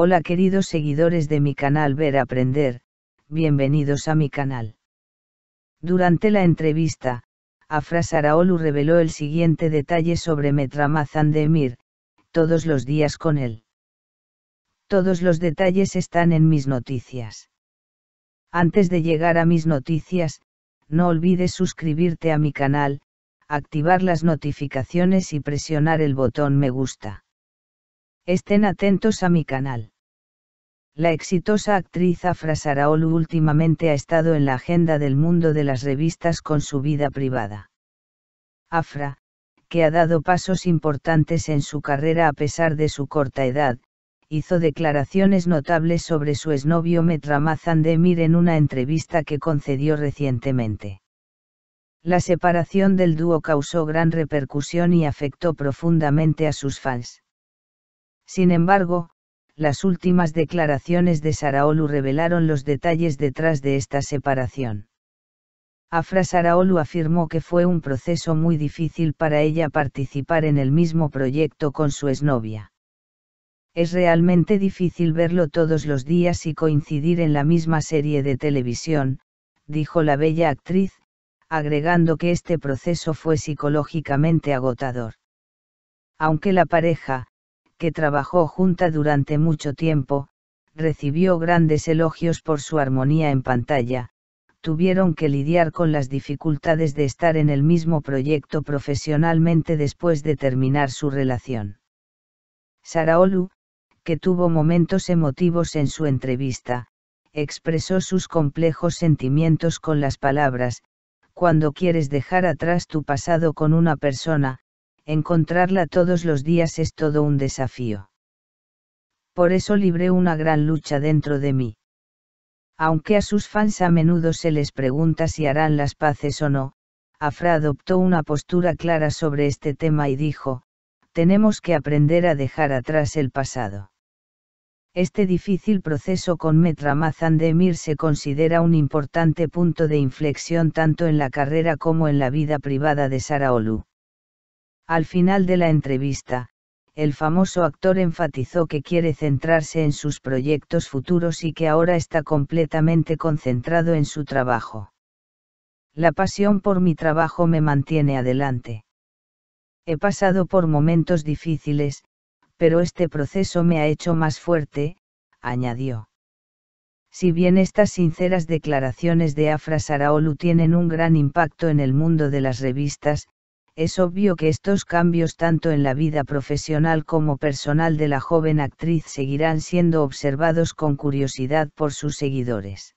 Hola queridos seguidores de mi canal Ver Aprender, bienvenidos a mi canal. Durante la entrevista, Afra Saraolu reveló el siguiente detalle sobre Metramazan de Emir, todos los días con él. Todos los detalles están en mis noticias. Antes de llegar a mis noticias, no olvides suscribirte a mi canal, activar las notificaciones y presionar el botón me gusta. Estén atentos a mi canal. La exitosa actriz Afra Saraolu últimamente ha estado en la agenda del mundo de las revistas con su vida privada. Afra, que ha dado pasos importantes en su carrera a pesar de su corta edad, hizo declaraciones notables sobre su exnovio Metramazan Demir en una entrevista que concedió recientemente. La separación del dúo causó gran repercusión y afectó profundamente a sus fans. Sin embargo, las últimas declaraciones de Saraolu revelaron los detalles detrás de esta separación. Afra Saraolu afirmó que fue un proceso muy difícil para ella participar en el mismo proyecto con su exnovia. Es realmente difícil verlo todos los días y coincidir en la misma serie de televisión, dijo la bella actriz, agregando que este proceso fue psicológicamente agotador. Aunque la pareja, que trabajó junta durante mucho tiempo, recibió grandes elogios por su armonía en pantalla, tuvieron que lidiar con las dificultades de estar en el mismo proyecto profesionalmente después de terminar su relación. Saraolu, que tuvo momentos emotivos en su entrevista, expresó sus complejos sentimientos con las palabras, cuando quieres dejar atrás tu pasado con una persona, encontrarla todos los días es todo un desafío. Por eso libré una gran lucha dentro de mí. Aunque a sus fans a menudo se les pregunta si harán las paces o no, Afra adoptó una postura clara sobre este tema y dijo, tenemos que aprender a dejar atrás el pasado. Este difícil proceso con Metra de se considera un importante punto de inflexión tanto en la carrera como en la vida privada de Saraolu. Al final de la entrevista, el famoso actor enfatizó que quiere centrarse en sus proyectos futuros y que ahora está completamente concentrado en su trabajo. La pasión por mi trabajo me mantiene adelante. He pasado por momentos difíciles, pero este proceso me ha hecho más fuerte, añadió. Si bien estas sinceras declaraciones de Afra Saraolu tienen un gran impacto en el mundo de las revistas, es obvio que estos cambios tanto en la vida profesional como personal de la joven actriz seguirán siendo observados con curiosidad por sus seguidores.